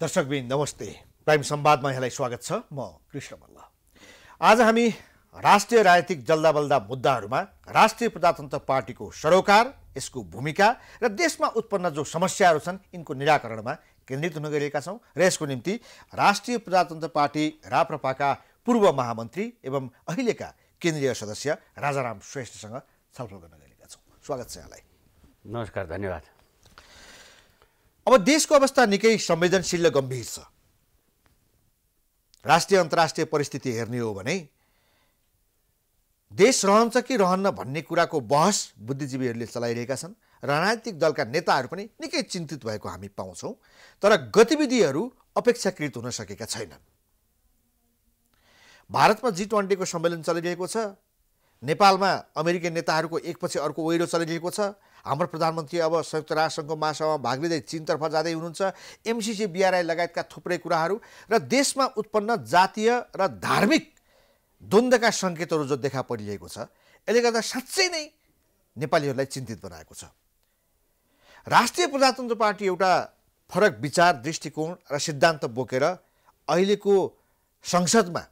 दर्शकबिन नमस्ते प्राइम संवादमा यहाँलाई स्वागत छ म कृष्ण मल्ल आज हामी राष्ट्रिय राजनीतिक जल्दा बल्दा मुद्दाहरूमा राष्ट्रिय प्रजातन्त्र पार्टीको सरोकार यसको भूमिका र देशमा उत्पन्न जो समस्याहरू छन् यिनको निराकरणमा केन्द्रित हुन गइरहेका छौँ र यसको निम्ति राष्ट्रिय प्रजातन्त्र पार्टी राप्रपाका पूर्व महामन्त्री एवं अहिलेका केन्द्रीय सदस्य राजाराम श्रेष्ठसँग छलफल गर्न गइरहेका छौँ स्वागत छ यहाँलाई नमस्कार धन्यवाद अब देशको अवस्था निकै संवेदनशील र गम्भीर छ राष्ट्रिय अन्तर्राष्ट्रिय परिस्थिति हेर्ने हो भने देश रहन्छ कि रहन्न भन्ने कुराको बहस बुद्धिजीवीहरूले चलाइरहेका छन् राजनीतिक दलका नेताहरू पनि निकै चिन्तित भएको हामी पाउँछौँ तर गतिविधिहरू अपेक्षाकृत हुन सकेका छैनन् भारतमा जी ट्वेन्टीको सम्मेलन चलिरहेको छ नेपालमा अमेरिकी नेताहरूको एकपछि अर्को ओहिरो चलिरहेको छ हाम्रो प्रधानमन्त्री अब संयुक्त राष्ट्रसङ्घको महासभामा भाग लिँदै चिनतर्फ जाँदै हुनुहुन्छ एमसिसी बिआरआई लगायतका थुप्रै कुराहरू र देशमा उत्पन्न जातीय र धार्मिक द्वन्द्वका सङ्केतहरू जो देखा परिरहेको छ यसले गर्दा साँच्चै नै नेपालीहरूलाई चिन्तित बनाएको छ राष्ट्रिय प्रजातन्त्र पार्टी एउटा फरक विचार दृष्टिकोण र सिद्धान्त बोकेर अहिलेको संसदमा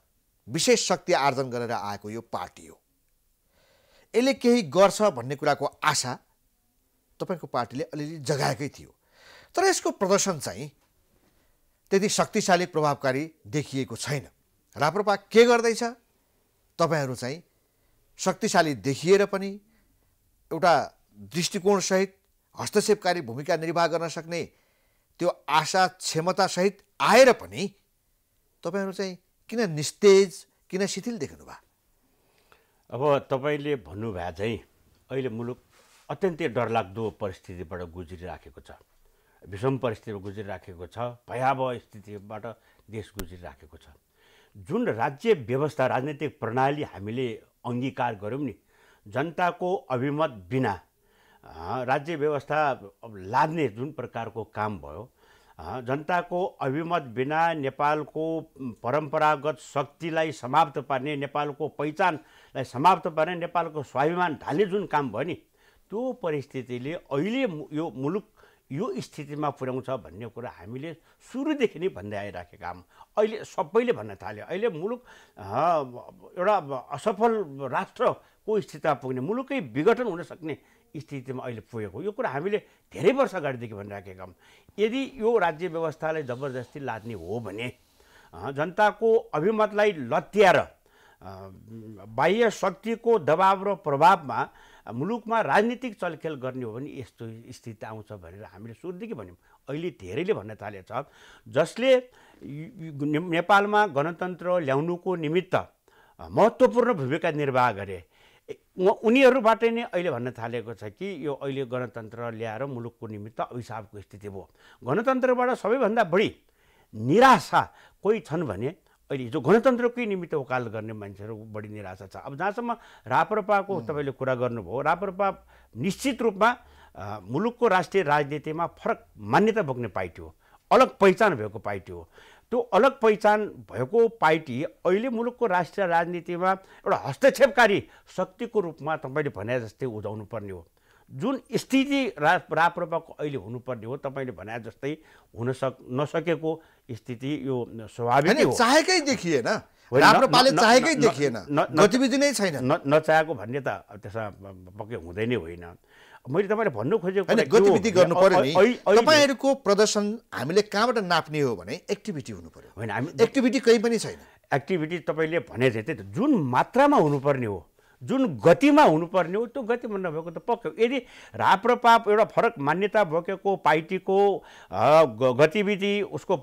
विशेष शक्ति आर्जन गरेर आएको यो पार्टी हो यसले केही गर्छ भन्ने कुराको आशा तपाईँको पार्टीले अलिअलि जगाएकै थियो तर यसको प्रदर्शन चाहिँ त्यति शक्तिशाली प्रभावकारी देखिएको छैन राप्रपा के गर्दैछ तपाईँहरू चाहिँ शक्तिशाली देखिएर पनि एउटा दृष्टिकोणसहित हस्तक्षेपकारी भूमिका निर्वाह गर्न सक्ने त्यो आशा क्षमतासहित आएर पनि तपाईँहरू चाहिँ किन निस्तेज किन शिथिल देख्नुभयो अब तपाईँले भन्नुभयो चाहिँ अहिले मुलुक अत्यन्तै डरलाग्दो परिस्थितिबाट गुज्रिराखेको छ विषम परिस्थितिमा गुज्रिराखेको छ भयावह स्थितिबाट देश गुज्रिराखेको छ जुन राज्य व्यवस्था राजनैतिक प्रणाली हामीले अङ्गीकार गऱ्यौँ नि जनताको अभिमत बिना राज्य व्यवस्था लाग्ने जुन प्रकारको काम भयो जनताको अभिमत बिना नेपालको परम्परागत शक्तिलाई समाप्त पार्ने नेपालको पहिचानलाई समाप्त पार्ने नेपालको स्वाभिमान ढाल्ने जुन काम भयो नि त्यो परिस्थितिले अहिले यो मुलुक यो स्थितिमा पुर्याउँछ भन्ने कुरा हामीले सुरुदेखि नै भन्दै आइराखेका हौँ अहिले सबैले भन्न थाल्यो अहिले मुलुक एउटा असफल राष्ट्रको स्थितिमा पुग्ने मुलुकै विघटन हुन सक्ने स्थितिमा अहिले पुगेको यो कुरा हामीले धेरै वर्ष अगाडिदेखि भनिराखेका हौँ यदि यो राज्य व्यवस्थालाई जबरजस्ती लाद्ने हो भने जनताको अभिमतलाई लत्याएर बाह्य शक्तिको दबाव र प्रभावमा मुलुकमा राजनीतिक चलखेल गर्ने हो भने यस्तो स्थिति आउँछ भनेर हामीले सुरुदेखि भन्यौँ अहिले धेरैले भन्न थालेछ जसले नेपालमा गणतन्त्र ल्याउनुको निमित्त महत्त्वपूर्ण भूमिका निर्वाह गरे उनीहरूबाट नै अहिले भन्न थालेको छ कि यो अहिले गणतन्त्र ल्याएर मुलुकको निमित्त अभिशापको स्थिति भयो गणतन्त्रबाट सबैभन्दा बढी निराशा कोही छन् भने अहिले हिजो गणतन्त्रकै निमित्त वकाल गर्ने मान्छेहरू बढी निराशा छ अब जहाँसम्म राप्रपाको तपाईँले कुरा गर्नुभयो राप्रपा निश्चित रूपमा मुलुकको राष्ट्रिय राजनीतिमा फरक मान्यता बोक्ने पार्टी हो अलग पहिचान भएको पार्टी हो त्यो अलग पहिचान भएको पार्टी अहिले मुलुकको राष्ट्रिय राजनीतिमा एउटा हस्तक्षेपकारी शक्तिको रूपमा तपाईँले भने जस्तै उदाउनु पर्ने हो जुन स्थिति रा राप्रपाको अहिले हुनुपर्ने हो तपाईँले भने जस्तै हुन सक नसकेको स्थिति यो स्वाभाविक हो चाहेकै देखिएन राप्रपाले चाहेकै देखिएन गतिविधि नै छैन नचाहेको भन्ने त त्यसमा पक्कै हुँदै नै होइन मैले तपाईँले भन्नु खोजेको होइन गतिविधि गर्नु पऱ्यो नि तपाईँहरूको प्रदर्शन हामीले कहाँबाट नाप्ने हो भने एक्टिभिटी हुनु पऱ्यो होइन हामी एक्टिभिटी कहीँ पनि छैन एक्टिभिटी तपाईँले भने जुन मात्रामा हुनुपर्ने हो जुन गतिमा हुनुपर्ने हो त्यो गतिमा नभएको त पक्कै यदि राप एउटा फरक मान्यता बोकेको पार्टीको गतिविधि उसको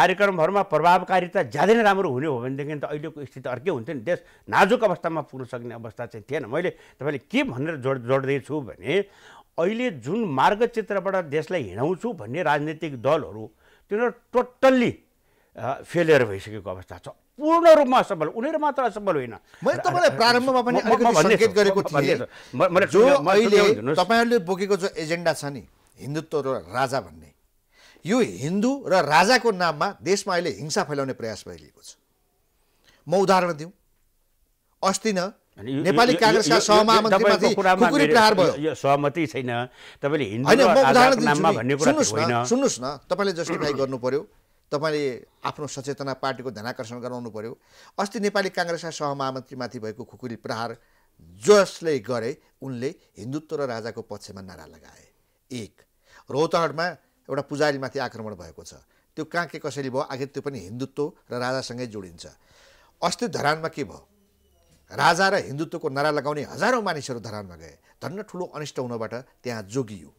कार्यक्रमहरूमा प्रभावकारिता ज्यादै नै राम्रो हुने हो भनेदेखि त अहिलेको स्थिति अर्कै हुन्थ्यो नि देश नाजुक अवस्थामा पुग्न सक्ने अवस्था चाहिँ थिएन मैले तपाईँले के भनेर जोड जोड्दैछु भने अहिले जुन मार्गचित्रबाट देशलाई हिँडाउँछु भन्ने राजनीतिक दलहरू तिनीहरू टोटल्ली फेलियर भइसकेको अवस्था छ पूर्ण रूपमा असफल उनीहरू मात्र असफल होइन मैले तपाईँलाई प्रारम्भमा पनि सङ्केत गरेको थिएँ जो अहिले तपाईँहरूले बोकेको जो एजेन्डा छ नि हिन्दुत्व र राजा भन्ने यो हिन्दू र राजाको नाममा देशमा अहिले हिंसा फैलाउने प्रयास भइरहेको छ म उदाहरण दिउँ अस्ति न नेपाली काङ्ग्रेसका सहमन्त्रीमाथि खुकुरी प्रहार भयो सहमति छैन तपाईँले हिन्दू नाममा भन्ने कुरा सुन्नुहोस् न तपाईँले जस्टिफाई गर्नु पर्यो तपाईँले आफ्नो सचेतना पार्टीको ध्यानाकर्षण गराउनु पर्यो अस्ति नेपाली काङ्ग्रेसका सहमहामन्त्रीमाथि भएको खुकुरी प्रहार जसले गरे उनले हिन्दुत्व र राजाको पक्षमा नारा लगाए एक रोहतहटमा एउटा पुजारीमाथि आक्रमण भएको छ त्यो कहाँ के कसरी भयो आखिर त्यो पनि हिन्दुत्व र राजासँगै जोडिन्छ अस्ति धरानमा के भयो राजा र हिन्दुत्वको नारा लगाउने हजारौँ मानिसहरू धरानमा गए धन्न ठुलो अनिष्ट हुनबाट त्यहाँ जोगियो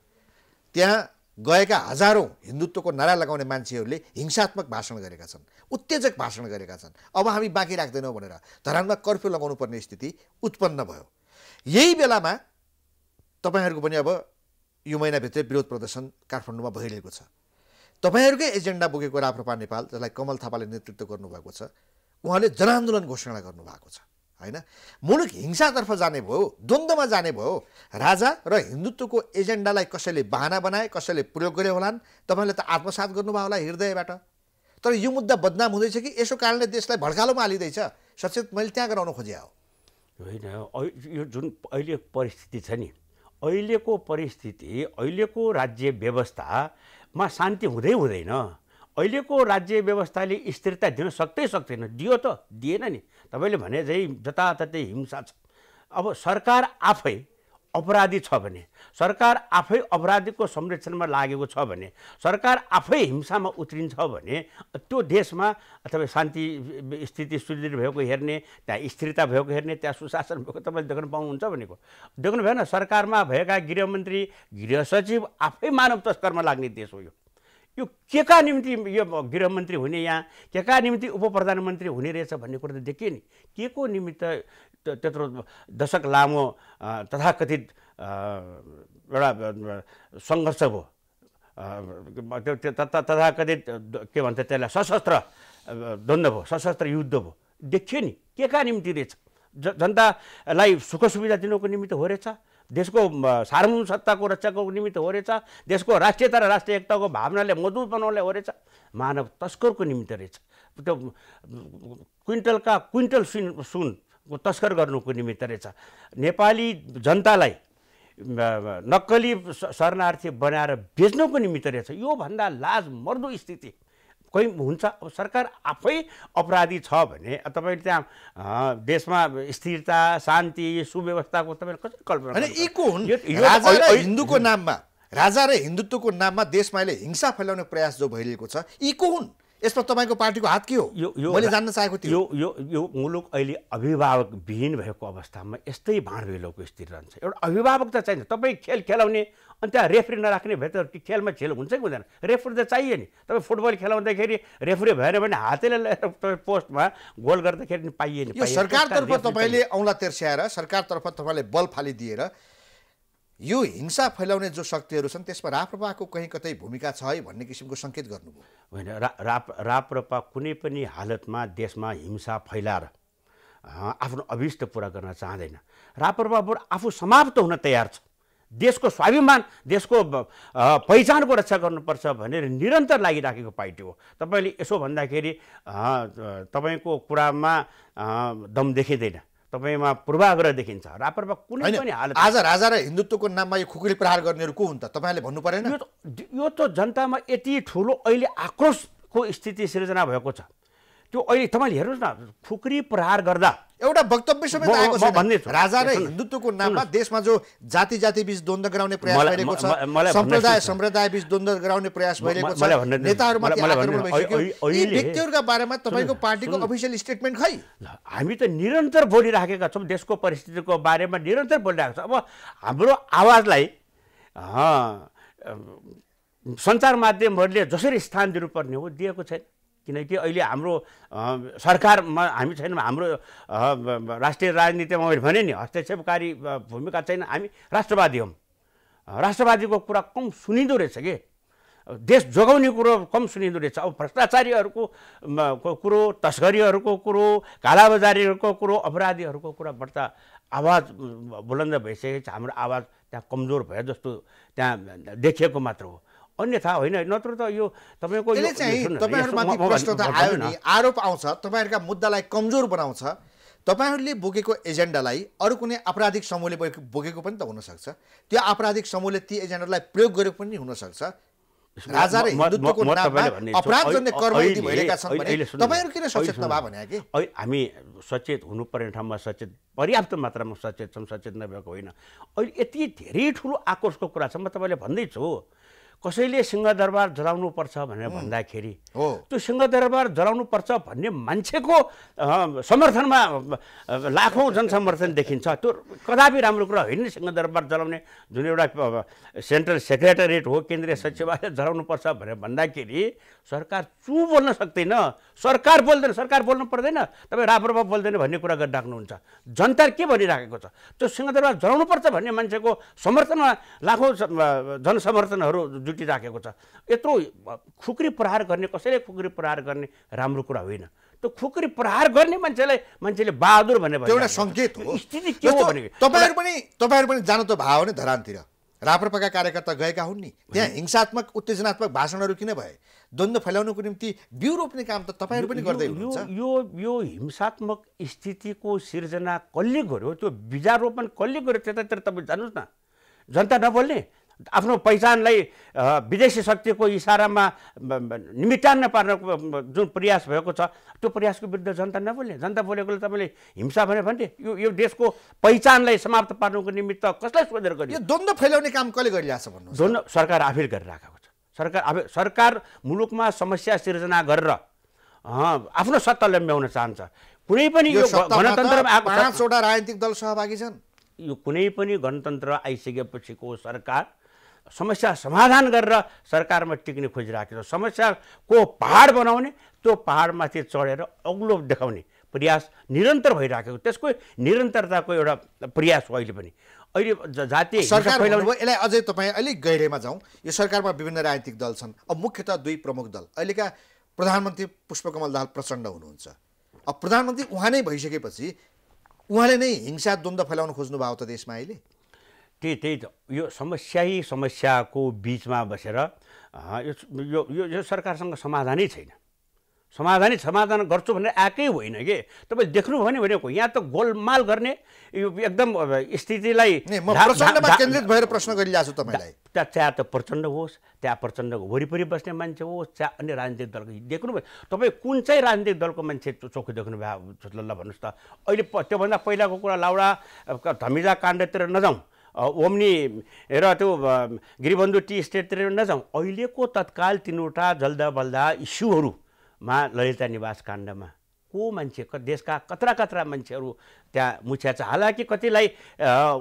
त्यहाँ गएका हजारौँ हिन्दुत्वको नारा लगाउने मान्छेहरूले हिंसात्मक भाषण गरेका छन् उत्तेजक भाषण गरेका छन् अब हामी बाँकी राख्दैनौँ भनेर धरानमा कर्फ्यू लगाउनु पर्ने स्थिति उत्पन्न भयो यही बेलामा तपाईँहरूको पनि अब यो महिनाभित्रै विरोध प्रदर्शन काठमाडौँमा भइरहेको छ तपाईँहरूकै एजेन्डा बोकेको राप्रपा नेपाल जसलाई कमल थापाले नेतृत्व गर्नुभएको छ उहाँले जनआन्दोलन घोषणा गर्नुभएको छ होइन मुलुक हिंसातर्फ जाने भयो द्वन्द्वमा जाने भयो राजा र हिन्दुत्वको एजेन्डालाई कसैले बाहना बनाए कसैले प्रयोग गरे होलान् तपाईँले त आत्मसात गर्नुभयो होला हृदयबाट तर यो मुद्दा बदनाम हुँदैछ कि यसो कारणले देशलाई भड्कालोमा हालिँदैछ सचेत मैले त्यहाँ गराउन खोजे हो होइन यो जुन अहिले परिस्थिति छ नि अहिलेको परिस्थिति अहिलेको राज्य व्यवस्थामा शान्ति हुँदै हुँदैन अहिलेको राज्य व्यवस्थाले स्थिरता दिन सक्दै सक्दैन दियो त दिएन नि तपाईँले भने चाहिँ जताततै हिंसा छ अब सरकार आफै अपराधी छ भने सरकार आफै अपराधीको संरक्षणमा लागेको छ भने सरकार आफै हिंसामा उत्रिन्छ भने त्यो देशमा अथवा शान्ति स्थिति सुदृढ भएको हेर्ने त्यहाँ स्थिरता भएको हेर्ने त्यहाँ सुशासन भएको तपाईँले देख्न पाउनुहुन्छ भनेको देख्नु भएन सरकारमा भएका गृहमन्त्री गृह सचिव आफै मानव तस्करमा लाग्ने देश हो यो यो के का निम्ति यो गृहमन्त्री हुने यहाँ के का निम्ति उप प्रधानमन्त्री हुने रहेछ भन्ने कुरो त देखियो नि के को निमित्त त्यत्रो दशक लामो तथाकथित एउटा सङ्घर्ष भयो तथाकथित के भन्छ त्यसलाई सशस्त्र द्वन्द्व भयो सशस्त्र युद्ध भयो देखियो नि के का निम्ति रहेछ जनतालाई सुख सुविधा दिनुको निमित्त हो रहेछ देशको सार्वभौम सत्ताको रक्षाको निमित्त हो रहेछ देशको राष्ट्रियता र राष्ट्रिय एकताको भावनाले मजबुत बनाउनलाई हो रहेछ मानव तस्करको निमित्त रहेछ त्यो क्विन्टलका क्विन्टल सुन सुन तस्कर गर्नुको निमित्त रहेछ नेपाली जनतालाई नक्कली शरणार्थी बनाएर बेच्नुको निमित्त रहेछ योभन्दा लाज मर्दो स्थिति कोही हुन्छ अब सरकार आफै अपराधी छ भने तपाईँले त्यहाँ देशमा स्थिरता शान्ति सुव्यवस्थाको तपाईँले कसरी कल्पना हिन्दूको नाममा राजा र हिन्दुत्वको नाममा देशमा अहिले हिंसा फैलाउने प्रयास जो भइरहेको छ यी को हुन् यसमा तपाईँको पार्टीको हात के हो यो यो मैले जान्न चाहेको थिएँ यो यो यो मुलुक अहिले अभिभावक विहीन भएको अवस्थामा यस्तै भाँडभेलोको स्थिति रहन्छ एउटा अभिभावक त चाहिन्छ तपाईँ खेल खेलाउने अनि त्यहाँ रेफ्री नराख्ने भए त खेलमा खेल हुन्छ कि हुँदैन रेफ्री त चाहियो नि तपाईँ फुटबल खेलाउँदाखेरि रेफ्री भएन भने हातेले पोस्टमा गोल गर्दाखेरि पाइयो नि सरकारतर्फ तपाईँले औँला तेर्स्याएर सरकारतर्फ तपाईँले बल फालिदिएर यो हिंसा फैलाउने जो शक्तिहरू छन् त्यसमा राप्रपाको कहीँ कतै भूमिका छ है भन्ने किसिमको सङ्केत गर्नुभयो होइन रा राप राप्रपा कुनै पनि हालतमा देशमा हिंसा फैलाएर आफ्नो अभिष्ट पुरा गर्न चाहँदैन राप्रपा बरु आफू समाप्त हुन तयार छ देशको स्वाभिमान देशको पहिचानको रक्षा गर्नुपर्छ भनेर निरन्तर लागिराखेको पार्टी हो तपाईँले यसो भन्दाखेरि तपाईँको कुरामा दम देखिँदैन तपाईँमा पूर्वाग्रह देखिन्छ रापरमा कुनै पनि हालत आज राजा र हिन्दुत्वको नाममा यो खुकुरी प्रहार गर्नेहरू को हुन् त तपाईँले भन्नु परेन यो त जनतामा यति ठुलो अहिले आक्रोशको स्थिति सिर्जना भएको छ त्यो अहिले तपाईँले हेर्नुहोस् न खुकुरी प्रहार गर्दा एउटा वक्तव्य समेत आएको छ राजा र हिन्दुत्वको नाममा देशमा जो जाति जाति बीच द्वन्द गराउने प्रयास भइरहेको छ सम्प्रदाय सम्प्रदाय बीच द्वन्द्व गराउने प्रयास भइरहेको छ नेताहरूमा यी व्यक्तिहरूका बारेमा तपाईँको पार्टीको अफिसियल स्टेटमेन्ट खै हामी त निरन्तर बोलिराखेका छौँ देशको परिस्थितिको बारेमा निरन्तर बोलिरहेको छ अब हाम्रो आवाजलाई सञ्चार माध्यमहरूले जसरी स्थान दिनुपर्ने हो दिएको छैन किनकि अहिले हाम्रो सरकारमा हामी छैनौँ हाम्रो राष्ट्रिय राजनीतिमा मैले भने नि हस्तक्षेपकारी भूमिका छैन हामी राष्ट्रवादी हौँ राष्ट्रवादीको कुरा कम सुनिँदो रहेछ कि देश जोगाउने कुरो कम सुनिँदो रहेछ अब भ्रष्टाचारीहरूको कुरो तस्करीहरूको कुरो कालाबजारीहरूको कुरो अपराधीहरूको कुरा बढ्दा आवाज बुलन्द भइसकेपछि हाम्रो आवाज त्यहाँ कमजोर भयो जस्तो त्यहाँ देखिएको मात्र हो अन्यथा होइन नत्र त यो तपाईँको तपाईँहरूमाथि प्रश्न त आयो नि आरोप आउँछ तपाईँहरूका मुद्दालाई कमजोर बनाउँछ तपाईँहरूले बोकेको एजेन्डालाई अरू कुनै आपराधिक समूहले बोकेको पनि त हुनसक्छ त्यो आपराधिक समूहले ती एजेन्डालाई प्रयोग गरेको पनि हुनसक्छ राजा र हिन्दुत्वको छन् तपाईँहरू किन सचेत नभए भने कि हामी सचेत हुनुपर्ने ठाउँमा सचेत पर्याप्त मात्रामा सचेत छौँ सचेत नभएको होइन अहिले यति धेरै ठुलो आक्रोशको कुरा छ म तपाईँले भन्दैछु कसैले सिंहदरबार जलाउनु पर्छ भनेर भन्दाखेरि त्यो सिंहदरबार जलाउनु पर्छ भन्ने मान्छेको समर्थनमा लाखौँ जनसमर्थन देखिन्छ त्यो कदापि राम्रो कुरा होइन सिंहदरबार जलाउने जुन एउटा सेन्ट्रल सेक्रेटरिएट हो केन्द्रीय सचिवालय जलाउनु पर्छ भनेर भन्दाखेरि सरकार चु बोल्न सक्दैन सरकार बोल्दैन सरकार बोल्नु पर्दैन तपाईँ राप्रपा बोल्दैन भन्ने कुरा गरिराख्नुहुन्छ जनता के भनिराखेको छ त्यो सिंहदरबार जलाउनु पर्छ भन्ने मान्छेको समर्थनमा लाखौँ जनसमर्थनहरू जुटिराखेको छ यत्रो खुकुरी प्रहार गर्ने कसैले खुकुरी प्रहार गर्ने राम्रो कुरा होइन त्यो खुकुरी प्रहार गर्ने मान्छेलाई मान्छेले बहादुर भनेर एउटा सङ्केत हो स्थिति के हो भने तपाईँहरू पनि तपाईँहरू पनि जानु त भयो भने धरानतिर राप्रपाका कार्यकर्ता गएका हुन् नि त्यहाँ हिंसात्मक उत्तेजनात्मक भाषणहरू किन भए द्वन्द्व फैलाउनुको निम्ति बिउ रोप्ने काम त तपाईँहरू पनि गर्दै हुनुहुन्छ यो यो हिंसात्मक स्थितिको सिर्जना कसले गर्यो त्यो बिजारोपण कसले गर्यो त्यतातिर तपाईँ जानुहोस् न जनता नबोल्ने आफ्नो पहिचानलाई विदेशी शक्तिको इसारामा निमिटान्न पार्न जुन प्रयास भएको छ त्यो प्रयासको विरुद्ध जनता नबोल्ने जनता बोलेकोले तपाईँले हिंसा भने भन्थे यो यो देशको पहिचानलाई समाप्त पार्नुको निमित्त कसलाई सोधेर यो द्वन्द्व फैलाउने काम कसले छ भन्नु द्वन्द सरकार आफै गरिराखेको छ सरकार अब सरकार मुलुकमा समस्या सिर्जना गरेर आफ्नो सत्ता लम्ब्याउन चाहन्छ कुनै पनि यो गणतन्त्रमा पाँचवटा राजनीतिक दल सहभागी छन् यो कुनै पनि गणतन्त्र आइसकेपछिको सरकार समस्या समाधान गरेर सरकारमा टिक्ने खोजिरहेको छ समस्याको पहाड बनाउने त्यो पहाडमाथि चढेर अग्लो देखाउने प्रयास निरन्तर भइराखेको त्यसको निरन्तरताको एउटा प्रयास हो अहिले पनि अहिले जातीय सरकार यसलाई अझै तपाईँ अलिक गहिरेमा जाउँ यो सरकारमा विभिन्न राजनीतिक दल छन् अब मुख्यतः दुई प्रमुख दल अहिलेका प्रधानमन्त्री पुष्पकमल दाल प्रचण्ड हुनुहुन्छ अब प्रधानमन्त्री उहाँ नै भइसकेपछि उहाँले नै हिंसा द्वन्द्व फैलाउन खोज्नुभएको त देशमा अहिले त्यही त्यही त यो समस्या समस्याको बिचमा बसेर यो यो यो सरकारसँग समाधानै छैन समाधानै समाधान गर्छु भनेर आएकै होइन कि तपाईँ देख्नुभयो नि भनेको यहाँ त गोलमाल गर्ने यो एकदम स्थितिलाई केन्द्रित भएर प्रश्न गरिरहेको छु तपाईँलाई त्यहाँ चाहे त प्रचण्ड होस् त्यहाँ प्रचण्डको वरिपरि बस्ने मान्छे होस् चाहे अन्य राजनीतिक दलको देख्नुभयो तपाईँ कुन चाहिँ राजनीतिक दलको मान्छे चोखो भयो ल भन्नुहोस् त अहिले त्योभन्दा पहिलाको कुरा लाउडा धमिजा काण्डतिर नजाउँ ओम्नी र त्यो गिरिबन्धु टी स्टेटतिर नजाउँ अहिलेको तत्काल तिनवटा जल्दा बल्दा इस्युहरूमा ललिता निवास काण्डमा को मान्छे क देशका कत्रा कत्रा मान्छेहरू त्यहाँ मुछ्या छ हालाकि कतिलाई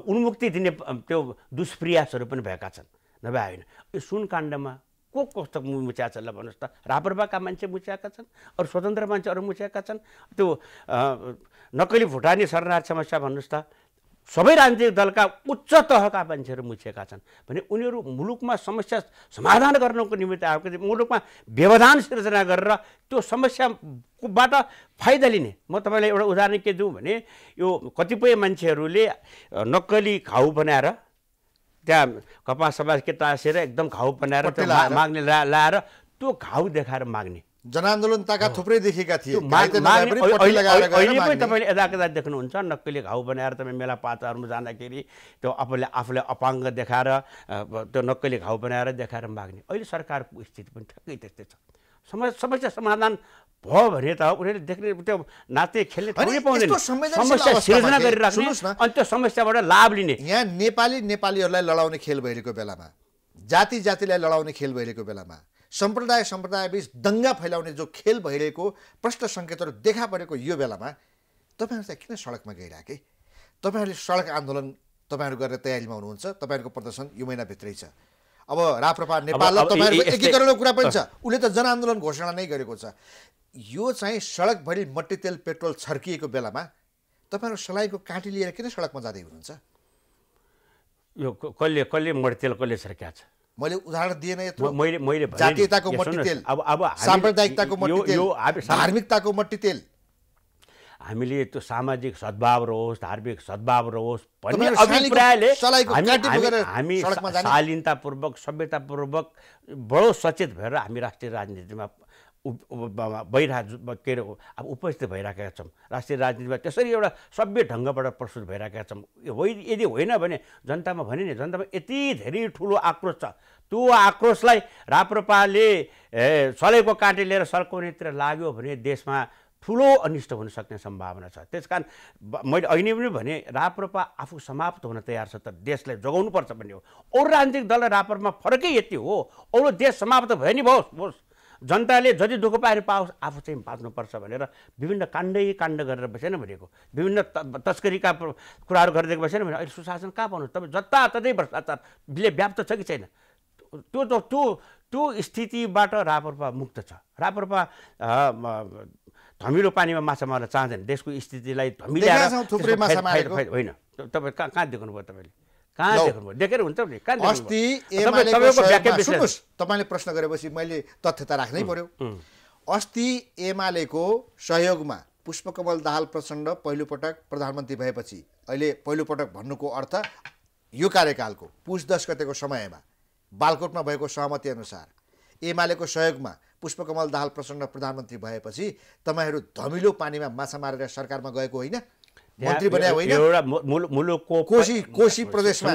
उन्मुक्ति दिने त्यो दुष्प्रयासहरू पनि भएका छन् नभए होइन यो सुन काण्डमा को कस्तो मुछ्या छ ल भन्नुहोस् त रापरबाका मान्छे मुछ्याएका छन् अरू स्वतन्त्र मान्छेहरू मुछ्याएका छन् त्यो नक्कली भुटानी शरणार्थी समस्या भन्नुहोस् त सबै राजनीतिक दलका उच्च तहका मान्छेहरू मुछेका छन् भने उनीहरू मुलुकमा समस्या समाधान गर्नको निमित्त आएको मुलुकमा व्यवधान सिर्जना गरेर त्यो समस्याबाट फाइदा लिने म तपाईँलाई एउटा उदाहरण के दिउँ भने यो कतिपय मान्छेहरूले नक्कली घाउ बनाएर त्यहाँ कपास सपास के तासेर एकदम घाउ बनाएर माग्ने ला लाएर त्यो घाउ देखाएर माग्ने जनआन्दोलन ताका थुप्रै देखेका थिए तपाईँले यदा कदा देख्नुहुन्छ नक्कली घाउ बनाएर तपाईँ मेला पाताहरूमा जाँदाखेरि त्यो आफूले आफूलाई अपाङ्ग देखाएर त्यो नक्कली घाउ बनाएर देखाएर माग्ने अहिले सरकारको स्थिति पनि ठ्याक्कै त्यस्तै छ समस्या समाधान भयो भने त उनीहरूले देख्ने त्यो नाते खेल्ने अनि त्यो समस्याबाट लाभ लिने यहाँ नेपाली नेपालीहरूलाई लडाउने खेल भइरहेको बेलामा जाति जातिलाई लडाउने खेल भइरहेको बेलामा सम्प्रदाय सम्प्रदायबीच दङ्गा फैलाउने जो खेल भइरहेको प्रष्ट सङ्केतहरू देखा परेको यो बेलामा तपाईँहरू चाहिँ किन सडकमा गइरहेके तपाईँहरूले सडक आन्दोलन तपाईँहरू गरेर तयारीमा हुनुहुन्छ तपाईँहरूको प्रदर्शन यो महिनाभित्रै छ अब राप्रपा नेपाल तपाईँहरूको एकीकरणको कुरा पनि छ उसले त जनआन्दोलन घोषणा नै गरेको छ यो चाहिँ सडकभरि मट्टी तेल पेट्रोल छर्किएको बेलामा तपाईँहरू सलाइको काँटी लिएर किन सडकमा जाँदै हुनुहुन्छ यो कसले कसले मट्टी तेल कसले छर्किया छ मैले उदाहरण दिएन यत्रो जातीयताको मट्टी तेल अब अब साम्प्रदायिकताको मट्टी तेल धार्मिकताको मट्टी तेल हामीले त्यो सामाजिक सद्भाव रहोस् धार्मिक सद्भाव रहोस् भन्ने अभिप्रायले हामी शालीनतापूर्वक सभ्यतापूर्वक बडो सचेत भएर हामी राष्ट्रिय राजनीतिमा बैरा के अरे अब उपस्थित भइरहेका छौँ राष्ट्रिय राजनीतिमा त्यसरी एउटा सभ्य ढङ्गबाट प्रस्तुत भइरहेका छौँ होइन यदि होइन भने जनतामा भने नि जनतामा यति धेरै ठुलो आक्रोश छ त्यो आक्रोशलाई राप्रपाले सलेको काँटे लिएर सर्काउनेतिर लाग्यो भने देशमा ठुलो अनिष्ट हुन सक्ने सम्भावना छ त्यस कारण मैले अहिले पनि भने राप्रपा आफू समाप्त हुन तयार छ त देशलाई जोगाउनुपर्छ भन्ने हो अरू राजनीतिक दल र फरकै यति हो अरू देश समाप्त भयो नि भयो होस् जनताले जति दुःख पाएर पाओस् आफू चाहिँ बाँच्नुपर्छ भनेर विभिन्न काण्डै काण्ड गरेर बसेन भनेको विभिन्न तस्करीका कुराहरू गरिदिएको बसेन भने अहिले सुशासन कहाँ पाउनु तपाईँ जताततै भ्रष्टाचार भ्रष्टाचारले व्याप्त छ कि छैन त्यो त त्यो त्यो स्थितिबाट रापरपा मुक्त छ रापरपा धमिलो पानीमा माछा मार्न चाहँदैन देशको स्थितिलाई धमिलो होइन तपाईँ कहाँ कहाँ देख्नुभयो तपाईँले अस्ति सुन्नुहोस् तपाईँले प्रश्न गरेपछि मैले तथ्यता राख्नै पर्यो अस्ति एमालेको सहयोगमा पुष्पकमल दाहाल प्रचण्ड पहिलोपटक प्रधानमन्त्री भएपछि अहिले पहिलोपटक भन्नुको अर्थ यो कार्यकालको पुष दस गतेको समयमा बालकोटमा भएको सहमति अनुसार एमालेको सहयोगमा पुष्पकमल दाहाल प्रचण्ड प्रधानमन्त्री भएपछि तपाईँहरू धमिलो पानीमा माछा मारेर सरकारमा गएको होइन मन्त्री बन्या होइन एउटा मुलुकको कोशी कोशी प्रदेशमा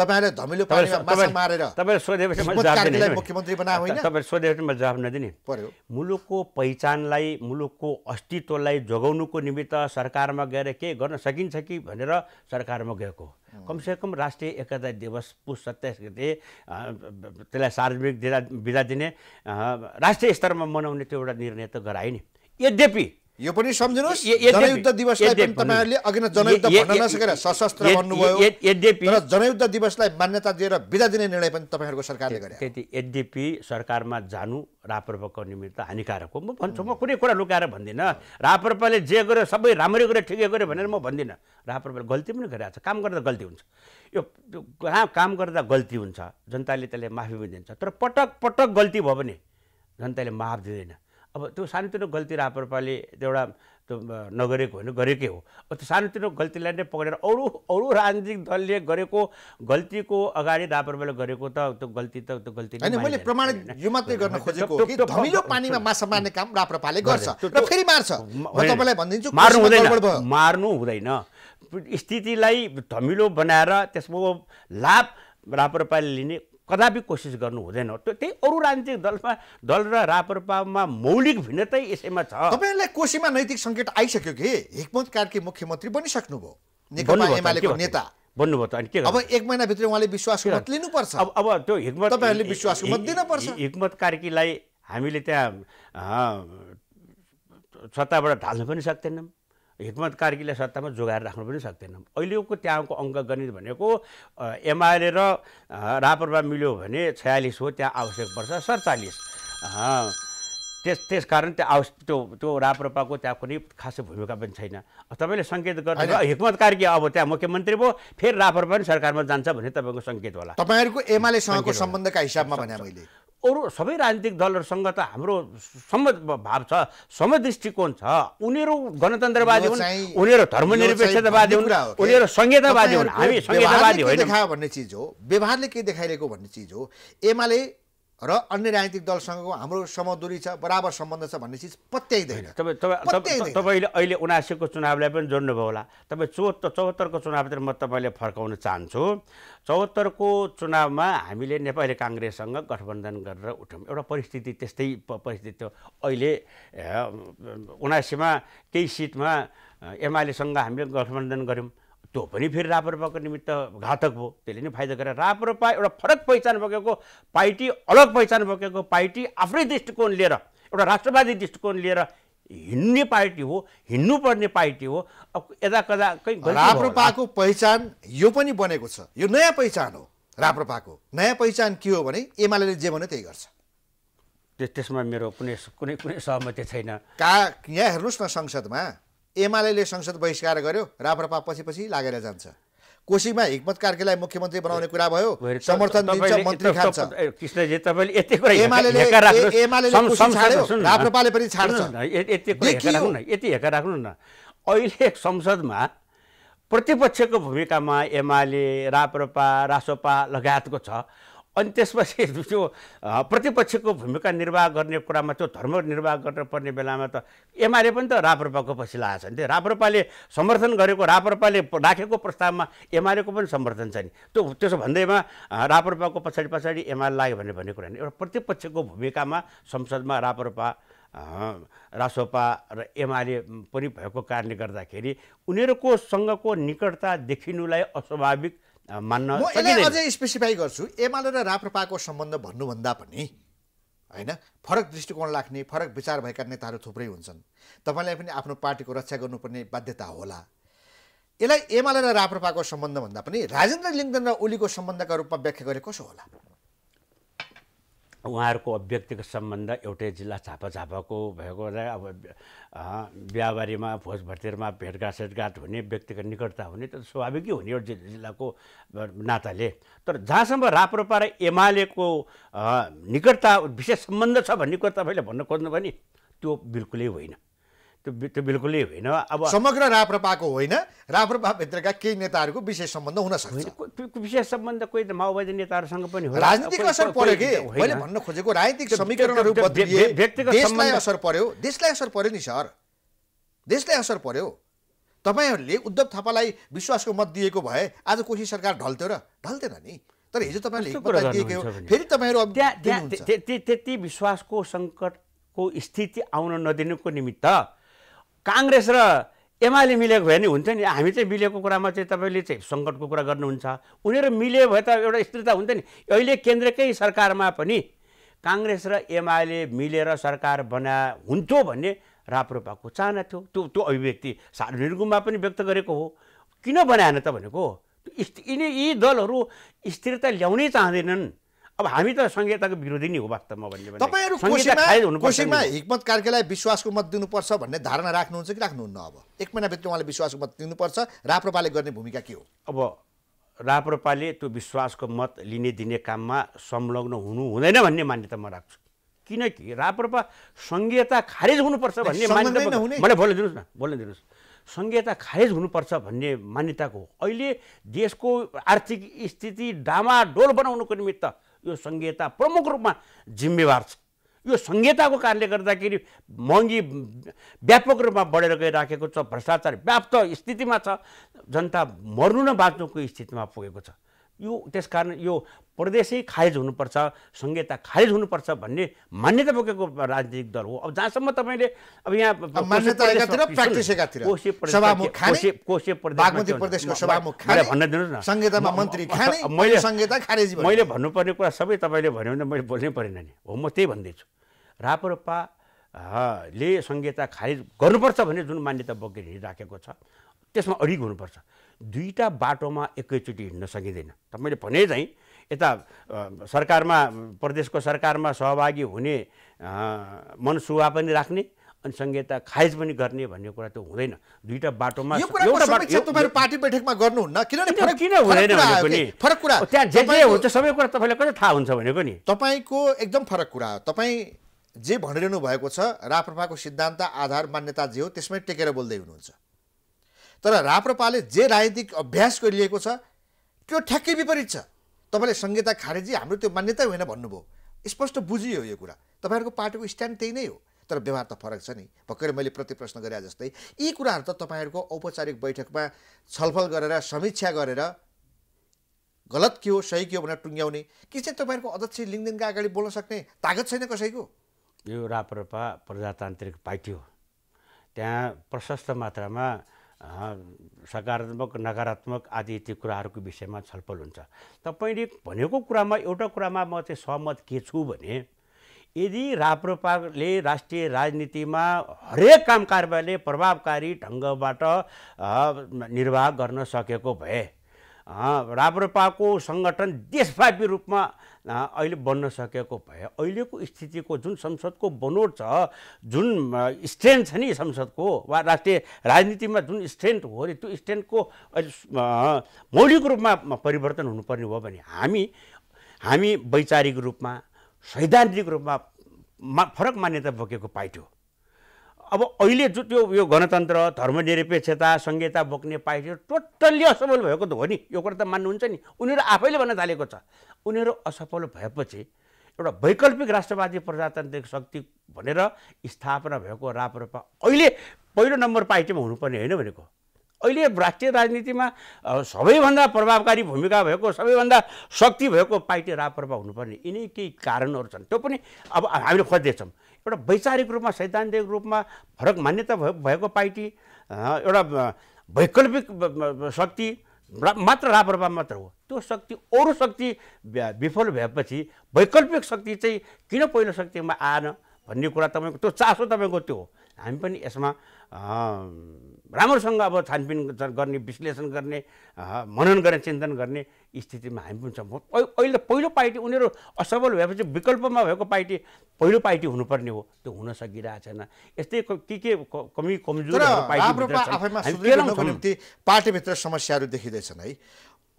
तपाईँहरूले धमिलो पानीमा माछा मारेर तपाईँले सोधेपछि मुख्यमन्त्री बनाए होइन तपाईँले सोधेपछि म जवाब नदिने पर्यो मुलुकको पहिचानलाई मुलुकको अस्तित्वलाई जोगाउनुको निमित्त सरकारमा गएर के गर्न सकिन्छ कि भनेर सरकारमा गएको कमसेकम राष्ट्रिय एकता दिवस पुस सत्ताइस गते त्यसलाई सार्वजनिक दिँदा बिदा दिने राष्ट्रिय स्तरमा मनाउने त्यो एउटा निर्णय त गराए नि यद्यपि यो पनि सम्झिनुहोस् जनयुद्ध दिवसलाई पनि तपाईँहरूले अघि नै जनयुद्ध भन्न नसकेर सशस्त्र भन्नुभयो र जनयुद्ध दिवसलाई मान्यता दिएर बिदा दिने निर्णय पनि तपाईँहरूको सरकारले गरे त्यति यद्यपि सरकारमा जानु राप्रपाको निमित्त हानिकारक हो म भन्छु म कुनै कुरा लुकाएर भन्दिनँ राप्रपाले जे गर्यो सबै राम्रै गर्यो ठिकै गर्यो भनेर म भन्दिनँ राप्रपाले गल्ती पनि गरिरहेको छ काम गर्दा गल्ती हुन्छ यो कहाँ काम गर्दा गल्ती हुन्छ जनताले त्यसलाई माफी पनि दिन्छ तर पटक पटक गल्ती भयो भने जनताले माफ दिँदैन अब त्यो सानोतिनो गल्ती राप्रपाले एउटा त्यो नगरेको होइन गरेकै हो त्यो सानोतिनो गल्तीलाई नै पक्रेर अरू अरू राजनीतिक दलले गरेको गल्तीको अगाडि राप्रपाले गरेको त त्यो गल्ती त त्यो गल्ती मैले प्रमाणित यो मात्रै गर्न खोजेको कि धमिलो पानीमा माछा मार्ने काम राप्रपाले गर्छ र फेरि मार्छ तपाईँलाई भनिदिन्छु मार्नु हुँदैन मार्नु हुँदैन स्थितिलाई धमिलो बनाएर त्यसको लाभ राप्रपाले लिने कदापि कोसिस गर्नु हुँदैन त्यो त्यही अरू राजनीतिक दलमा दल र रापरपामा मौलिक भिन्नतै यसैमा छ तपाईँलाई कोसीमा नैतिक सङ्केत आइसक्यो कि हिक्मत कार्की मुख्यमन्त्री बनिसक्नुभयो नेकपा नेता भन्नुभयो त अनि के अब एक महिनाभित्र उहाँले विश्वासको मत लिनुपर्छ अब अब त्यो हिक्मत तपाईँहरूले विश्वासको मत दिनुपर्छ हिक्मत कार्कीलाई हामीले त्यहाँ सत्ताबाट ढाल्न पनि सक्दैनौँ हिक्मत कार्कीले सत्तामा जोगाएर राख्नु पनि सक्दैन अहिलेको त्यहाँको अङ्कगणित भनेको एमआलए र रापरमा मिल्यो भने छयालिस हो त्यहाँ आवश्यक पर्छ सडचालिस त्यस त्यस कारण त्यो आवश्य त्यो त्यो राप्रपाको त्यहाँ कुनै खासै भूमिका पनि छैन तपाईँले सङ्केत गर्नु हिक्मत कार्की अब त्यहाँ मुख्यमन्त्री भयो फेरि राप्रपा पनि सरकारमा जान्छ भन्ने तपाईँको सङ्केत होला तपाईँहरूको एमालेसँगको सम्बन्धका हिसाबमा भने मैले अरू सबै राजनीतिक दलहरूसँग त हाम्रो सम भाव छ समदृष्टिकोण छ उनीहरू गणतन्त्रवादी हुन् उनीहरू धर्मनिरपेक्षतावादी हुन् उनीहरू संहितावादी हुन् हामी संहितावादी होइन भन्ने चिज हो व्यवहारले के देखाइरहेको भन्ने चिज हो एमाले र अन्य राजनीतिक दलसँगको हाम्रो समदुरी छ बराबर सम्बन्ध छ भन्ने चिज पत्याइँदैन तपाईँले अहिले उनासीको चुनावलाई पनि जोड्नुभयो होला तपाईँ चौहत्तर चौहत्तरको चुनावतिर म तपाईँले फर्काउन चाहन्छु चौहत्तरको चुनावमा हामीले नेपाली काङ्ग्रेससँग गठबन्धन गरेर उठ्यौँ एउटा परिस्थिति त्यस्तै परिस्थिति थियो अहिले उनासीमा केही सिटमा एमालेसँग हामीले गठबन्धन गऱ्यौँ त्यो पनि फेरि राप्रपाको निमित्त घातक भयो त्यसले नै फाइदा गरेर राप्रपा एउटा फरक पहिचान बोकेको पार्टी अलग पहिचान बोकेको पार्टी आफ्नै दृष्टिकोण लिएर एउटा राष्ट्रवादी दृष्टिकोण लिएर हिँड्ने पार्टी हो हिँड्नुपर्ने पार्टी हो अब यता कदा कहीँ राप्रपाको पहिचान यो पनि बनेको छ यो नयाँ पहिचान हो राप्रपाको नयाँ पहिचान के हो भने एमाले जे भन्यो त्यही गर्छ त्यसमा मेरो कुनै कुनै कुनै सहमति छैन का यहाँ हेर्नुहोस् न संसदमा एमाले संसद बहिष्कार गर्यो राप्रपा पछि पछि लागेर जान्छ कोशीमा हिक्मत कार्कीलाई मुख्यमन्त्री बनाउने कुरा भयो समर्थन दिन्छ मन्त्री खान्छ राप्रपाले पनि छाड्छ यति हेका राख्नु न अहिले संसदमा प्रतिपक्षको भूमिकामा एमाले राप्रपा रासोपा लगायतको छ अनि त्यसपछि त्यो प्रतिपक्षको भूमिका निर्वाह गर्ने कुरामा त्यो धर्म निर्वाह गर्नुपर्ने बेलामा त एमाले पनि त राप्रपाको पछि लागेको छ नि त्यो राप्रपाले समर्थन गरेको राप्रपाले राखेको प्रस्तावमा एमालेको पनि समर्थन छ नि त्यो त्यसो भन्दैमा राप्रपाको पछाडि पछाडि एमाले लाग्यो भने भन्ने कुरा नि एउटा प्रतिपक्षको भूमिकामा संसदमा राप्रपा रासोपा र एमाले पनि भएको कारणले गर्दाखेरि उनीहरूको उनीहरूकोसँगको निकटता देखिनुलाई अस्वाभाविक मान्न अझै स्पेसिफाई गर्छु एमाले र राप्रपाको सम्बन्ध भन्नुभन्दा पनि होइन फरक दृष्टिकोण राख्ने फरक विचार भएका नेताहरू थुप्रै हुन्छन् तपाईँलाई पनि आफ्नो पार्टीको रक्षा गर्नुपर्ने बाध्यता होला यसलाई एमाले र राप्रपाको सम्बन्धभन्दा पनि राजेन्द्र लिङ्गन र ओलीको सम्बन्धका रूपमा व्याख्या गरे कसो होला उहाँहरूको अभिव्यक्तिको सम्बन्ध एउटै जिल्ला झापा झापाको भएकोले अब बिहाबारीमा भोज भर्तीमा भेटघाट सेटघाट हुने व्यक्तिगत निकटता हुने त स्वाभाविकै हुने एउटा जिल्लाको नाताले तर जहाँसम्म राप्रपा र एमालेको निकटता विशेष सम्बन्ध छ भन्ने कुरा तपाईँले भन्न खोज्नु भने त्यो बिल्कुलै होइन त्यो त्यो बिल्कुलै होइन अब समग्र राप्रपाको होइन राप्रपाभित्रका केही नेताहरूको विशेष सम्बन्ध हुन सक्छ विशेष सम्बन्ध कोही त माओवादी नेताहरूसँग पनि हो राजनीतिक असर पर्यो कि मैले भन्न खोजेको राजनीतिक समीकरणहरू व्यक्तिगत देशलाई असर पर्यो देशलाई असर पर्यो नि सर देशलाई असर पर्यो तपाईँहरूले उद्धव थापालाई विश्वासको मत दिएको भए आज कोशी सरकार ढल्थ्यो र ढल्थेन नि तर हिजो तपाईँले फेरि तपाईँहरू त्यति विश्वासको सङ्कटको स्थिति आउन नदिनुको निमित्त काङ्ग्रेस र एमाले मिलेको भए नि हुन्थ्यो नि हामी चाहिँ मिलेको कुरामा चाहिँ तपाईँले चाहिँ सङ्कटको कुरा गर्नुहुन्छ उनीहरू मिले भए त एउटा स्थिरता हुन्थ्यो नि अहिले केन्द्रकै सरकारमा पनि काङ्ग्रेस र एमाले मिलेर सरकार बना हुन्थ्यो भन्ने राप्रपाको चाहना थियो त्यो त्यो अभिव्यक्ति सार्वजनिक गुम्बा पनि व्यक्त गरेको हो किन बनाएन त भनेको यिनी यी दलहरू स्थिरता ल्याउनै चाहँदैनन् अब हामी त संहिताको विरोधी नै हो वास्तवमा भन्ने तपाईँहरू कोसीमा हिक्मत कार्कीलाई विश्वासको मत दिनुपर्छ भन्ने धारणा राख्नुहुन्छ कि राख्नुहुन्न अब एक महिनाभित्र उहाँले विश्वासको मत दिनुपर्छ राप्रपाले गर्ने भूमिका के हो अब राप्रपाले त्यो विश्वासको मत लिने दिने काममा संलग्न हुनु हुँदैन भन्ने मान्यता म राख्छु किनकि राप्रपा सङ्घीयता खारेज हुनुपर्छ भन्ने मान्यता मलाई बोल्न दिनुहोस् न बोल्न दिनुहोस् सङ्घीयता खारेज हुनुपर्छ भन्ने मान्यताको अहिले देशको आर्थिक स्थिति डामाडोल बनाउनुको निमित्त यो सङ्घीयता प्रमुख रूपमा जिम्मेवार छ यो सङ्घीयताको कारणले गर्दाखेरि महँगी व्यापक रूपमा बढेर गइराखेको छ भ्रष्टाचार व्याप्त स्थितिमा छ जनता मर्नु न बाँच्नुको स्थितिमा पुगेको छ यो त्यसकारण यो प्रदेशै खारेज हुनुपर्छ संहिता खारेज हुनुपर्छ भन्ने मान्यता बोकेको राजनीतिक दल हो अब जहाँसम्म तपाईँले अब यहाँ मैले मैले भन्नुपर्ने कुरा सबै तपाईँले भन्यो भने मैले बोल्नै परेन नि हो म त्यही भन्दैछु राप्रपा ले संहिता खारेज गर्नुपर्छ भन्ने जुन मान्यता बोकेर हिँडिराखेको छ त्यसमा अडिग हुनुपर्छ दुईवटा बाटोमा एकैचोटि हिँड्न सकिँदैन त मैले भने चाहिँ यता सरकारमा प्रदेशको सरकारमा सहभागी हुने मनसुवा पनि राख्ने अनि सँगै खाइज पनि गर्ने भन्ने कुरा त हुँदैन दुईवटा बाटोमा पार्टी बैठकमा गर्नुहुन्न किनभने किन हुँदैन फरक कुरा त्यहाँ जे जे हुन्छ सबै कुरा तपाईँलाई कसरी थाहा हुन्छ भनेको नि तपाईँको एकदम फरक कुरा हो तपाईँ जे भनिरहनु भएको छ राप्रपाको सिद्धान्त आधार मान्यता जे हो त्यसमै टेकेर बोल्दै हुनुहुन्छ तर राप्रपाले जे राजनीतिक अभ्यास गरिएको छ त्यो ठ्याक्कै विपरीत छ तपाईँले संहिता खारेजी हाम्रो त्यो मान्यतै होइन भन्नुभयो स्पष्ट बुझियो यो कुरा तपाईँहरूको पार्टीको स्ट्यान्ड त्यही नै हो तर व्यवहार त फरक छ नि भर्खरै मैले प्रति प्रश्न गरे जस्तै यी कुराहरू त तपाईँहरूको औपचारिक बैठकमा छलफल गरेर समीक्षा गरेर गलत के हो सही के हो भनेर टुङ्ग्याउने कि चाहिँ तपाईँहरूको अध्यक्ष लिङ्गदिनका अगाडि बोल्न सक्ने तागत छैन कसैको यो राप्रपा प्रजातान्त्रिक पार्टी हो त्यहाँ प्रशस्त मात्रामा सकारात्मक नकारात्मक आदि ती कुराहरूको विषयमा छलफल हुन्छ तपाईँले भनेको कुरामा एउटा कुरामा म चाहिँ सहमत के छु भने यदि राप्रपाले राष्ट्रिय राजनीतिमा हरेक काम प्रभावकारी ढङ्गबाट निर्वाह गर्न सकेको भए राप्रपाको सङ्गठन देशव्यापी रूपमा अहिले बन्न सकेको भए अहिलेको स्थितिको जुन संसदको बनोट छ जुन स्ट्रेन्थ छ नि संसदको वा राष्ट्रिय राजनीतिमा जुन स्ट्रेन्थ हो अरे त्यो स्ट्रेन्थको अहिले मौलिक रूपमा परिवर्तन हुनुपर्ने हो भने हामी हामी वैचारिक रूपमा सैद्धान्तिक रूपमा मा फरक मान्यता बोकेको पार्टी हो अब अहिले जो त्यो यो गणतन्त्र धर्मनिरपेक्षता सङ्घीयता बोक्ने पार्टी टोटल्ली असफल भएको त हो नि यो कुरा त मान्नुहुन्छ नि उनीहरू आफैले भन्न थालेको छ उनीहरू असफल भएपछि एउटा वैकल्पिक राष्ट्रवादी प्रजातान्त्रिक शक्ति भनेर स्थापना भएको राप्रपा अहिले पहिलो नम्बर पार्टीमा हुनुपर्ने होइन भनेको अहिले राष्ट्रिय राजनीतिमा सबैभन्दा प्रभावकारी भूमिका भएको सबैभन्दा शक्ति भएको पार्टी राप्रपा हुनुपर्ने यिनै केही कारणहरू छन् त्यो पनि अब हामीले खोज्दैछौँ एउटा वैचारिक रूपमा सैद्धान्तिक रूपमा फरक मान्यता भएको पार्टी एउटा वैकल्पिक शक्ति मात्र लापरवाह मात्र हो त्यो शक्ति अरू शक्ति विफल भएपछि वैकल्पिक शक्ति चाहिँ किन पहिलो शक्तिमा आएन भन्ने कुरा तपाईँको त्यो चासो तपाईँको त्यो हो हामी पनि यसमा राम्रोसँग अब छानबिन गर्ने विश्लेषण गर्ने मनन गर्ने चिन्तन गर्ने स्थितिमा हामी पनि छौँ अहिले पहिलो पार्टी उनीहरू असफल भएपछि विकल्पमा भएको पार्टी पहिलो पार्टी हुनुपर्ने हो त्यो हुन सकिरहेको छैन यस्तै के के कमी कमजोर निम्ति पार्टीभित्र समस्याहरू देखिँदैछन् है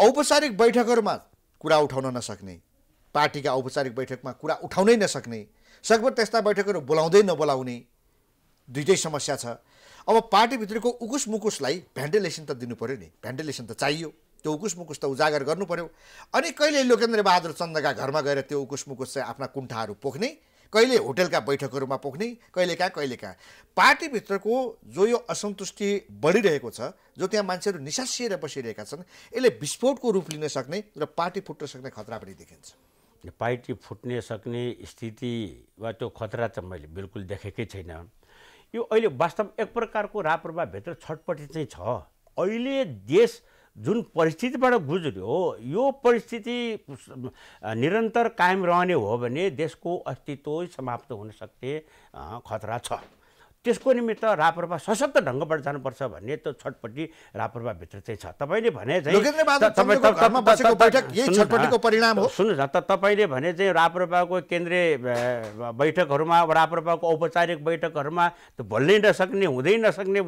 औपचारिक बैठकहरूमा कुरा उठाउन नसक्ने पार्टीका औपचारिक बैठकमा कुरा उठाउनै नसक्ने सकभर त्यस्ता बैठकहरू बोलाउँदै नबोलाउने दुइटै समस्या छ अब पार्टीभित्रको उकुस मुकुसलाई भेन्टिलेसन त दिनु पऱ्यो नि भेन्टिलेसन त चाहियो त्यो उकुस मुकुस त उजागर गर्नु पऱ्यो अनि कहिले लोकेन्द्र बहादुर चन्दका घरमा गएर त्यो उकुस मुकुस चाहिँ आफ्ना कुण्ठाहरू पोख्ने कहिले होटेलका बैठकहरूमा पोख्ने कहिले कहाँ कहिले कहाँ पार्टीभित्रको जो यो असन्तुष्टि बढिरहेको छ जो त्यहाँ मान्छेहरू निसासिएर बसिरहेका छन् यसले विस्फोटको रूप लिन सक्ने र पार्टी फुट्न सक्ने खतरा पनि देखिन्छ पार्टी फुट्न सक्ने स्थिति वा त्यो खतरा त मैले बिल्कुल देखेकै छैन यो अहिले वास्तव एक प्रकारको भित्र छटपटी चाहिँ छ अहिले देश जुन परिस्थितिबाट गुज्रियो यो परिस्थिति निरन्तर कायम रहने हो भने देशको अस्तित्व समाप्त हुन सक्ने खतरा छ त्यसको निमित्त रापरपा सशक्त ढङ्गबाट जानुपर्छ भन्ने त्यो छटपट्टि रापरपाभित्र चाहिँ छ तपाईँले भने चाहिँ सुन्नुहोस् न त तपाईँले भने चाहिँ रापरपाको केन्द्रीय बैठकहरूमा रापरपाको औपचारिक बैठकहरूमा भोल्नै नसक्ने हुँदै नसक्ने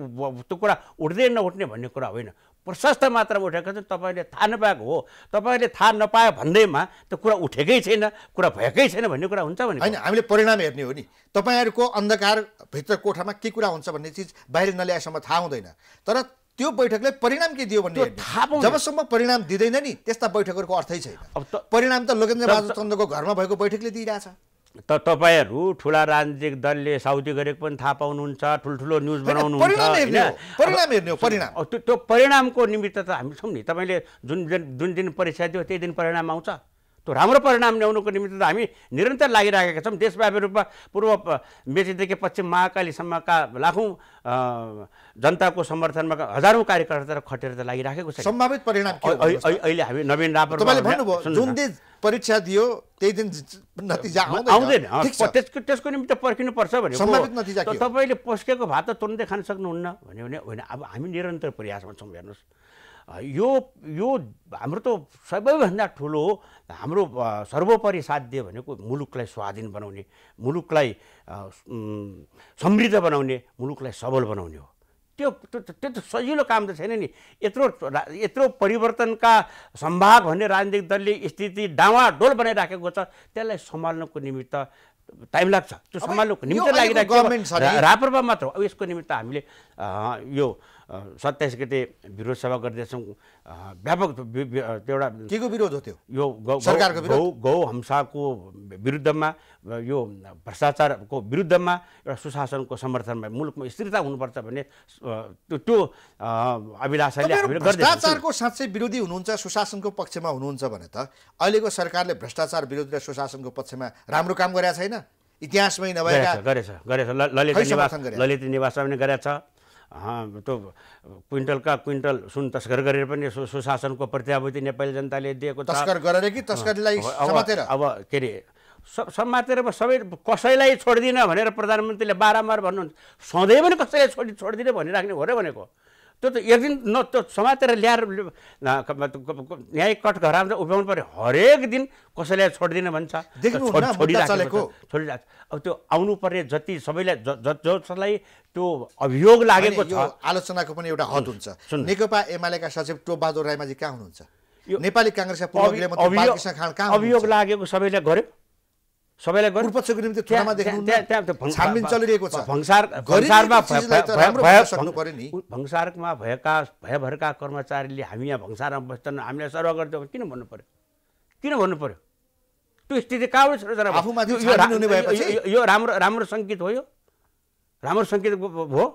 त्यो कुरा उठ्दै नउठ्ने भन्ने कुरा होइन प्रशस्त मात्रामा उठेको छ तपाईँले थाहा नपाएको हो तपाईँले थाहा नपाए भन्दैमा त्यो कुरा उठेकै छैन कुरा भएकै छैन भन्ने कुरा हुन्छ भने होइन हामीले परिणाम हेर्ने हो नि तपाईँहरूको अन्धकारभित्र कोठामा के कुरा हुन्छ भन्ने चिज बाहिर नल्याएसम्म थाहा हुँदैन तर त्यो बैठकले परिणाम के दियो भन्ने जबसम्म परिणाम दिँदैन नि त्यस्ता बैठकहरूको अर्थै छैन अब परिणाम त लोकेन्द्र बहादुर चन्द्रको घरमा भएको बैठकले दिइरहेछ त तपाईँहरू ठुला राजनीतिक दलले साउदी गरेको पनि थाहा पाउनुहुन्छ ठुल्ठुलो न्युज बनाउनुहुन्छ त्यो परिणामको निमित्त त हामी छौँ नि तपाईँले जुन जुन दिन परीक्षा दियो त्यही दिन परिणाम आउँछ त्यो राम्रो परिणाम ल्याउनुको निम्ति त हामी निरन्तर लागिरहेका छौँ देशव्यापी रूपमा पूर्व मेचीदेखि पश्चिम महाकालीसम्मका लाखौँ जनताको समर्थनमा हजारौँ कार्यकर्ता खटेर त लागिराखेको छ सम्भावित परिणाम अहिले हामी नवीन रापर जुन दिन परीक्षा दियो त्यही दिन नतिजा आउँदैन त्यसको त्यसको निम्ति पर्खिनुपर्छ भने तपाईँले पस्केको भात त तुरन्तै खान सक्नुहुन्न भन्यो भने होइन अब हामी निरन्तर प्रयासमा छौँ हेर्नुहोस् यो यो हाम्रो त सबैभन्दा ठुलो हाम्रो सर्वोपरि साध्य भनेको मुलुकलाई स्वाधीन बनाउने मुलुकलाई समृद्ध बनाउने मुलुकलाई सबल बनाउने हो त्यो त्यो त सजिलो काम त छैन नि यत्रो यत्रो परिवर्तनका सम्भाग भन्ने राजनीतिक दलले स्थिति डाँवाडोल बनाइराखेको छ त्यसलाई सम्हाल्नको निमित्त टाइम लाग्छ त्यो सम्हाल्नुको निमित्त लागिरहेको राप्रपा मात्र अब यसको निमित्त हामीले यो सत्ताइस गते विरोध सभा गर्दैछौँ व्यापक त्यो एउटा के को विरोध हो त्यो यो सरकारको गौ गौ हम्साको विरुद्धमा यो भ्रष्टाचारको विरुद्धमा एउटा सुशासनको समर्थनमा मुलुकमा स्थिरता हुनुपर्छ भन्ने त्यो त्यो अभिलाषाले भ्रष्टाचारको साँच्चै विरोधी हुनुहुन्छ सुशासनको पक्षमा हुनुहुन्छ भने त अहिलेको सरकारले भ्रष्टाचार विरोधी र सुशासनको पक्षमा राम्रो काम गरेका छैन इतिहासमै नभएका गरेछ गरेछ निवास ललित निवासमा पनि गरेछ त्यो क्विन्टलका क्विन्टल सुन तस्कर गरेर पनि सुशासनको प्रत्याभूति नेपाली जनताले दिएको तस्कर गरेर कि तस्करीलाई अब के अरे सब समातेर सबै कसैलाई छोडिदिन भनेर प्रधानमन्त्रीले बारम्बार भन्नुहुन्छ सधैँ पनि कसैलाई छोडि छोडिदिने भनिराख्ने हो र भनेको त्यो त एक दिन न त्यो समातेर ल्याएर न्यायिक कट घरामा उभ्याउनु पऱ्यो हरेक दिन कसैलाई छोडिदिन भन्छ छोडिरहेको छोडिरहेको अब त्यो आउनु पर्ने जति सबैलाई जसलाई त्यो अभियोग लागेको छ आलोचनाको पनि एउटा हद हुन्छ नेकपा एमालेका सचिव टोपबहादुर राईमाझी कहाँ हुनुहुन्छ नेपाली काङ्ग्रेसका अभियोग लागेको सबैलाई गर्यो सबैलाई भङसारमा भएका भयभरका कर्मचारीले हामी यहाँ भङ्सारमा बस्छन् हामीलाई सर्व गरिदिएको किन भन्नु पर्यो किन भन्नु पऱ्यो त्यो स्थिति कहाँबाट छ यो राम्रो राम्रो सङ्केत हो यो राम्रो सङ्केत हो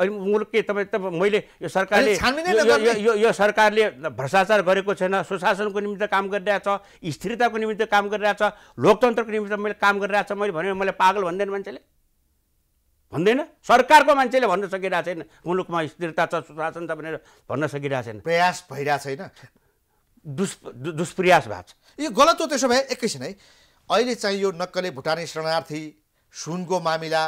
अहिले मुलुक के तपाईँ तपाईँ मैले यो सरकारले यो यो सरकारले भ्रष्टाचार गरेको छैन सुशासनको निमित्त काम गरिरहेछ स्थिरताको निमित्त काम गरिरहेछ लोकतन्त्रको निम्ति मैले काम गरिरहेछ मैले भने मलाई पागल भन्दैन मान्छेले भन्दैन सरकारको मान्छेले भन्न सकिरहेको छैन मुलुकमा स्थिरता छ सुशासन छ भनेर भन्न सकिरहेको छैन प्रयास भइरहेको छैन दुष् दुष्प्रयास भएको छ यो गलत हो त्यसो भए एकैछिन है अहिले चाहिँ यो नक्कले भुटानी शरणार्थी सुनको मामिला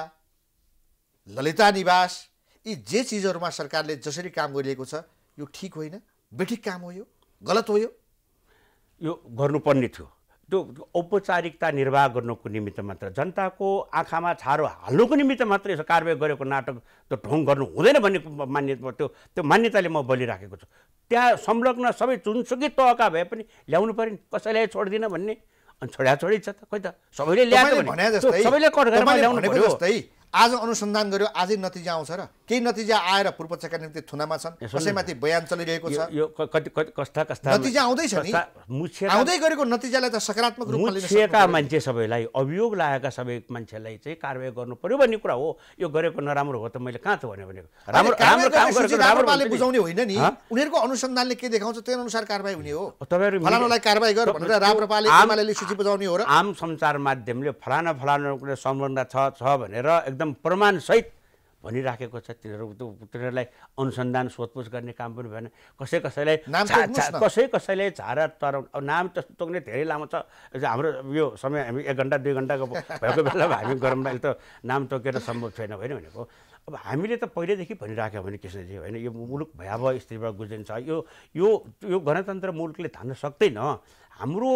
ललिता निवास यी जे चिजहरूमा सरकारले जसरी काम गरिएको छ यो ठिक होइन बेठिक काम हो यो गलत हो यो गर्नुपर्ने थियो त्यो औपचारिकता निर्वाह गर्नुको निमित्त मात्र जनताको आँखामा छारो हाल्नुको निमित्त मात्र यसो कारवाही गरेको नाटक त्यो ढोङ गर्नु हुँदैन भन्ने मान्यता त्यो त्यो मान्यताले म बलिराखेको छु त्यहाँ संलग्न सबै जुनसुकै तहका भए पनि ल्याउनु पऱ्यो नि कसैलाई छोड्दिनँ भन्ने अनि छोड्या छोडी छ त खोइ त सबैले ल्याएको सबैले कट गरेर आज अनुसन्धान गर्यो आजै नतिजा आउँछ र केही नतिजा आएर पूर्वपक्षका निम्ति थुनामा छन् कसैमाथि बयान चलिरहेको छ यो कस्ता कस्ता नतिजा आउँदैछ नि आउँदै गरेको नतिजालाई त सकारात्मक रूपमा मान्छे सबैलाई अभियोग लागेका सबै मान्छेलाई चाहिँ कारवाही गर्नु पर्यो भन्ने कुरा हो यो गरेको नराम्रो हो त मैले कहाँ त भने भनेको राम्रो काम गरेको बुझाउने होइन नि उनीहरूको अनुसन्धानले के देखाउँछ त्यो अनुसार कारवाही हुने हो तपाईँहरू फलानालाई कारवाही गर भनेर राम्रोपाले एमाले सूची बुझाउने हो र आम सञ्चार माध्यमले फलाना फलानाको सम्बन्ध छ छ भनेर एकदम प्रमाणसहित भनिराखेको छ तिनीहरू तिनीहरूलाई अनुसन्धान सोधपुछ गर्ने काम पनि भएन कसै कसैलाई कसै कसैलाई झारा तराउ नाम त तोक्ने धेरै लामो छ हाम्रो यो समय हामी एक घन्टा दुई घन्टाको भएको बेलामा हामी गरममा अहिले त नाम तोकेर सम्भव छैन होइन भनेको अब हामीले त पहिल्यैदेखि भनिराख्यो भने कृष्णजी होइन यो मुलुक भयावह स्थितिबाट गुज्रिन्छ यो यो यो गणतन्त्र मुलुकले धान्न सक्दैन हाम्रो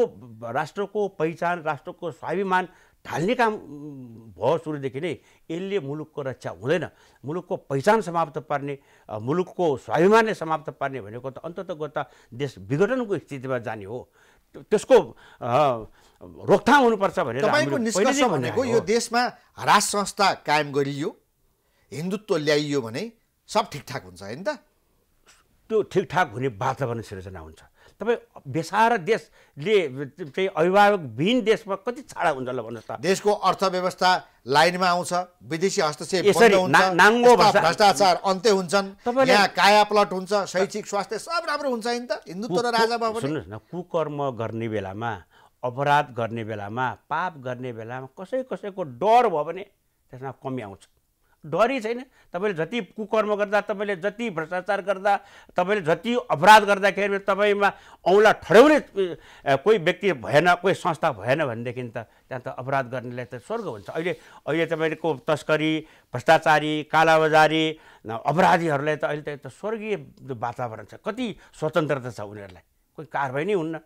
राष्ट्रको पहिचान राष्ट्रको स्वाभिमान ढाल्ने काम भयो सुरुदेखि नै यसले मुलुकको रक्षा हुँदैन मुलुकको पहिचान समाप्त पार्ने मुलुकको स्वाभिमानले समाप्त पार्ने भनेको त अन्तत गत देश विघटनको स्थितिमा जाने हो त्यसको रोकथाम हुनुपर्छ भनेर तपाईँको निष्कर्ष भनेको यो देशमा राज संस्था कायम गरियो हिन्दुत्व ल्याइयो भने सब ठिकठाक हुन्छ होइन त त्यो ठिकठाक हुने वातावरण सिर्जना हुन्छ तपाईँ बेसार देशले चाहिँ अभिभावकविहीन देशमा कति छाडा हुन्छ ल भन्नुहोस् त देशको अर्थव्यवस्था लाइनमा आउँछ विदेशी हस्तक्षेप नाङ्गो भ्रष्टाचार अन्त्य हुन्छन् यहाँ काया प्लट हुन्छ शैक्षिक स्वास्थ्य सब राम्रो हुन्छ नि त हिन्दुत्व र बाबा सुन्नुहोस् न कुकर्म गर्ने बेलामा अपराध गर्ने बेलामा पाप गर्ने बेलामा कसै कसैको डर भयो भने त्यसमा कमी आउँछ डरी छैन तपाईँले जति कुकर्म गर्दा तपाईँले जति भ्रष्टाचार गर्दा तपाईँले जति अपराध गर्दाखेरि तपाईँमा औँला ठड्याउने कोही व्यक्ति भएन कोही संस्था भएन भनेदेखि त त्यहाँ त अपराध गर्नेलाई त स्वर्ग हुन्छ अहिले अहिले तपाईँको तस्करी भ्रष्टाचारी कालाबजारी अपराधीहरूलाई त अहिले त स्वर्गीय वातावरण छ कति स्वतन्त्रता छ उनीहरूलाई कोही कारवाही नै हुन्न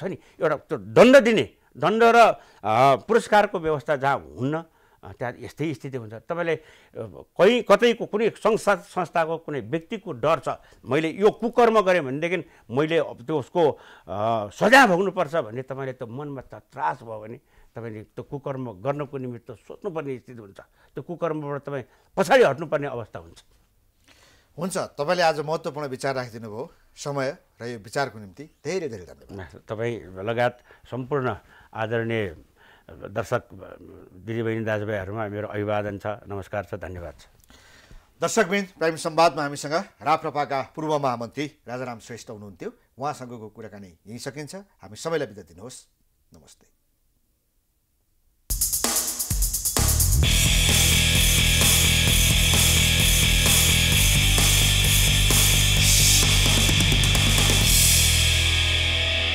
छ नि एउटा त्यो दण्ड दिने दण्ड र पुरस्कारको व्यवस्था जहाँ हुन्न त्यहाँ यस्तै स्थिति हुन्छ तपाईँले कहीँ कतैको कुनै संस्था संस्थाको कुनै व्यक्तिको डर छ मैले यो कुकर्म गरेँ भनेदेखि मैले त्यो उसको सजाय भोग्नुपर्छ भन्ने तपाईँले त्यो मनमा त त्रास भयो भने तपाईँले त्यो कुकर्म गर्नको निमित्त सोच्नुपर्ने स्थिति हुन्छ त्यो कुकर्मबाट तपाईँ पछाडि हट्नुपर्ने अवस्था हुन्छ हुन्छ तपाईँले आज महत्त्वपूर्ण विचार राखिदिनु भयो समय र यो विचारको निम्ति धेरै धेरै धन्यवाद तपाईँ लगायत सम्पूर्ण आदरणीय दर्शक दिदीबहिनी दाजुभाइहरूमा मेरो अभिवादन छ नमस्कार छ धन्यवाद छ दर्शकबिन प्राइम संवादमा हामीसँग राप्रपाका पूर्व महामन्त्री राजाराम श्रेष्ठ हुनुहुन्थ्यो उहाँसँगको कुराकानी यहीँ सकिन्छ हामी सबैलाई बिदा दिनुहोस् नमस्ते